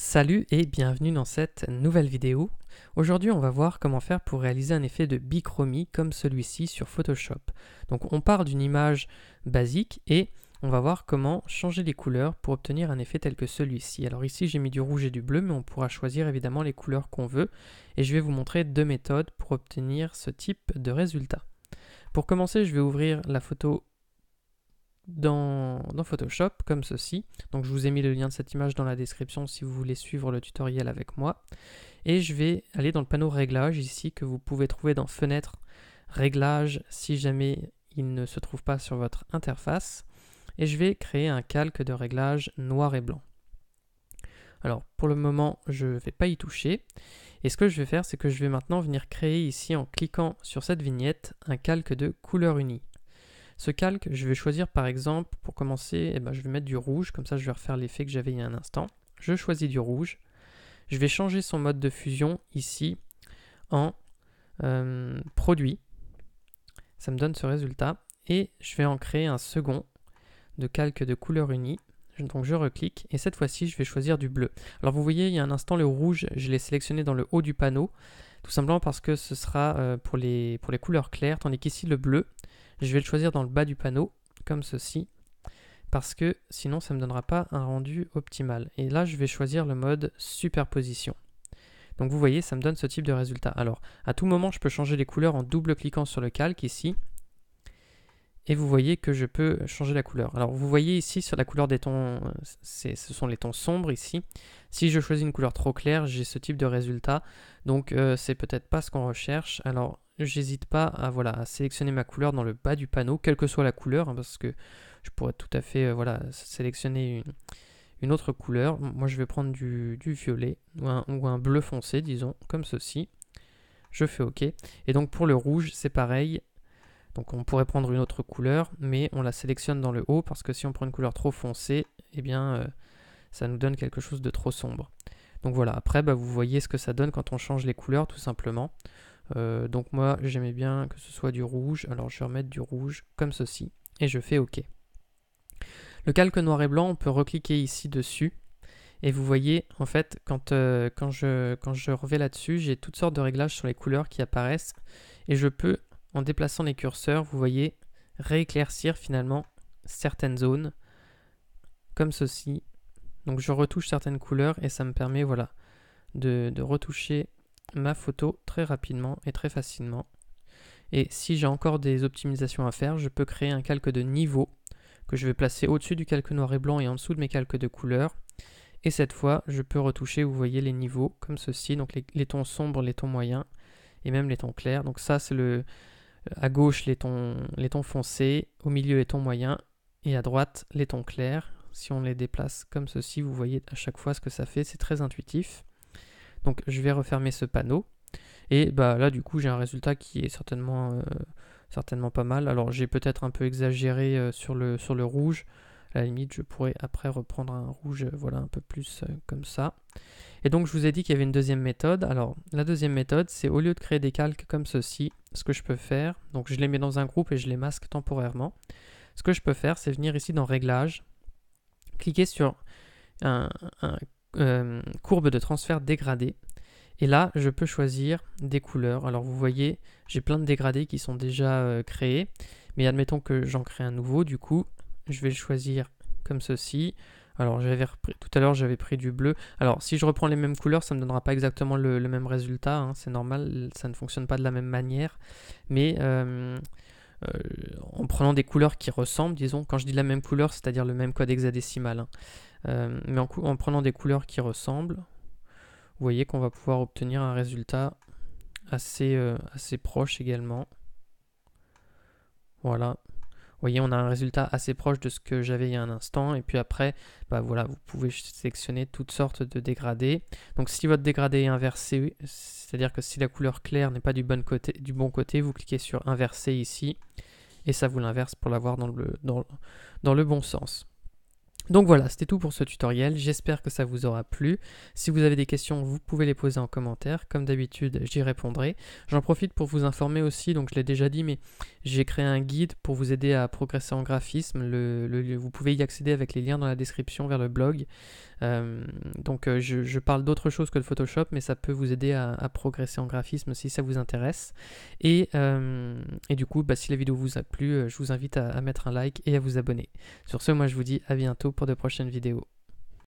Salut et bienvenue dans cette nouvelle vidéo. Aujourd'hui on va voir comment faire pour réaliser un effet de bichromie comme celui-ci sur Photoshop. Donc on part d'une image basique et on va voir comment changer les couleurs pour obtenir un effet tel que celui-ci. Alors ici j'ai mis du rouge et du bleu mais on pourra choisir évidemment les couleurs qu'on veut et je vais vous montrer deux méthodes pour obtenir ce type de résultat. Pour commencer je vais ouvrir la photo dans, Photoshop, comme ceci. Donc je vous ai mis le lien de cette image dans la description si vous voulez suivre le tutoriel avec moi. Et je vais aller dans le panneau Réglages ici que vous pouvez trouver dans Fenêtre, Réglages si jamais il ne se trouve pas sur votre interface. Et je vais créer un calque de réglage noir et blanc. Alors pour le moment, je ne vais pas y toucher. Et ce que je vais faire, c'est que je vais maintenant venir créer ici en cliquant sur cette vignette un calque de couleur unie. Ce calque, je vais choisir par exemple, pour commencer, eh ben, je vais mettre du rouge, comme ça je vais refaire l'effet que j'avais il y a un instant. Je choisis du rouge. Je vais changer son mode de fusion ici en euh, produit. Ça me donne ce résultat. Et je vais en créer un second de calque de couleur unie. Donc je reclique et cette fois-ci je vais choisir du bleu. Alors vous voyez il y a un instant le rouge je l'ai sélectionné dans le haut du panneau tout simplement parce que ce sera euh, pour les, pour les couleurs claires tandis qu'ici le bleu je vais le choisir dans le bas du panneau, comme ceci, parce que sinon ça ne me donnera pas un rendu optimal. Et là, je vais choisir le mode superposition. Donc vous voyez, ça me donne ce type de résultat. Alors, à tout moment, je peux changer les couleurs en double-cliquant sur le calque ici, et vous voyez que je peux changer la couleur. Alors vous voyez ici sur la couleur des tons, euh, ce sont les tons sombres ici. Si je choisis une couleur trop claire, j'ai ce type de résultat. Donc euh, c'est peut-être pas ce qu'on recherche. Alors j'hésite pas à, voilà, sélectionner ma couleur dans le bas du panneau, quelle que soit la couleur, hein, parce que je pourrais tout à fait euh, voilà, sélectionner une, autre couleur. Moi je vais prendre du, violet ou un bleu foncé, disons, comme ceci je fais OK. Et donc pour le rouge, c'est pareil, donc on pourrait prendre une autre couleur, mais on la sélectionne dans le haut parce que si on prend une couleur trop foncée, eh bien euh, ça nous donne quelque chose de trop sombre. Donc voilà, après bah, vous voyez ce que ça donne quand on change les couleurs tout simplement. Euh, donc moi j'aimais bien que ce soit du rouge, alors je vais du rouge comme ceci, et je fais OK. Le calque noir et blanc, on peut recliquer ici dessus, et vous voyez en fait quand, euh, quand, je, quand je revais là-dessus, j'ai toutes sortes de réglages sur les couleurs qui apparaissent, et je peux en déplaçant les curseurs, vous voyez rééclaircir finalement certaines zones, comme ceci. Donc je retouche certaines couleurs et ça me permet voilà, de, retoucher ma photo très rapidement et très facilement. Et si j'ai encore des optimisations à faire, je peux créer un calque de niveau que je vais placer au-dessus du calque noir et blanc et en dessous de mes calques de couleurs. Et cette fois, je peux retoucher, vous voyez, les niveaux comme ceci, donc les tons sombres, les tons moyens et même les tons clairs. Donc ça, c'est le, à gauche, les tons, les tons foncés, au milieu, les tons moyens, et à droite, les tons clairs. Si on les déplace comme ceci, vous voyez à chaque fois ce que ça fait, c'est très intuitif. Donc je vais refermer ce panneau. Et bah là du coup j'ai un résultat qui est certainement, euh, certainement pas mal. Alors j'ai peut-être un peu exagéré euh, sur le rouge. À la limite, je pourrais après reprendre un rouge, euh, voilà, un peu plus euh, comme ça. Et donc, je vous ai dit qu'il y avait une deuxième méthode. Alors, la deuxième méthode, c'est au lieu de créer des calques comme ceci, ce que je peux faire, donc je les mets dans un groupe et je les masque temporairement. Ce que je peux faire, c'est venir ici dans Réglages, cliquer sur un, euh, courbe de transfert dégradée. Et là, je peux choisir des couleurs. Alors vous voyez, j'ai plein de dégradés qui sont déjà créés. Mais admettons que j'en crée un nouveau, du coup, je vais le choisir comme ceci. Alors j'avais tout à l'heure j'avais pris du bleu. Alors si je reprends les mêmes couleurs, ça ne me donnera pas exactement le, même résultat. Hein, c'est normal, ça ne fonctionne pas de la même manière. Mais euh, euh, en prenant des couleurs qui ressemblent, disons, quand je dis la même couleur, c'est-à-dire le même code hexadécimal. Hein, euh, mais en, en, prenant des couleurs qui ressemblent, vous voyez qu'on va pouvoir obtenir un résultat assez, assez proche également. Voilà voyez, on a un résultat assez proche de ce que j'avais il y a un instant. Et puis après, bah voilà, vous pouvez sélectionner toutes sortes de dégradés. Donc si votre dégradé est inversé, c'est-à-dire que si la couleur claire n'est pas du bon, côté, du bon côté, vous cliquez sur inverser ici. Et ça vous l'inverse pour l'avoir dans le, dans le bon sens. Donc voilà, c'était tout pour ce tutoriel. J'espère que ça vous aura plu. Si vous avez des questions, vous pouvez les poser en commentaire. Comme d'habitude, j'y répondrai. J'en profite pour vous informer aussi, donc je l'ai déjà dit, mais j'ai créé un guide pour vous aider à progresser en graphisme. vous pouvez y accéder avec les liens dans la description vers le blog. Euh, donc euh, je, parle d'autre chose que de Photoshop, mais ça peut vous aider à, progresser en graphisme si ça vous intéresse. Et, euh, du coup, bah, si la vidéo vous a plu, je vous invite à, à mettre un like et à vous abonner. Sur ce, moi je vous dis à bientôt pour de prochaines vidéos.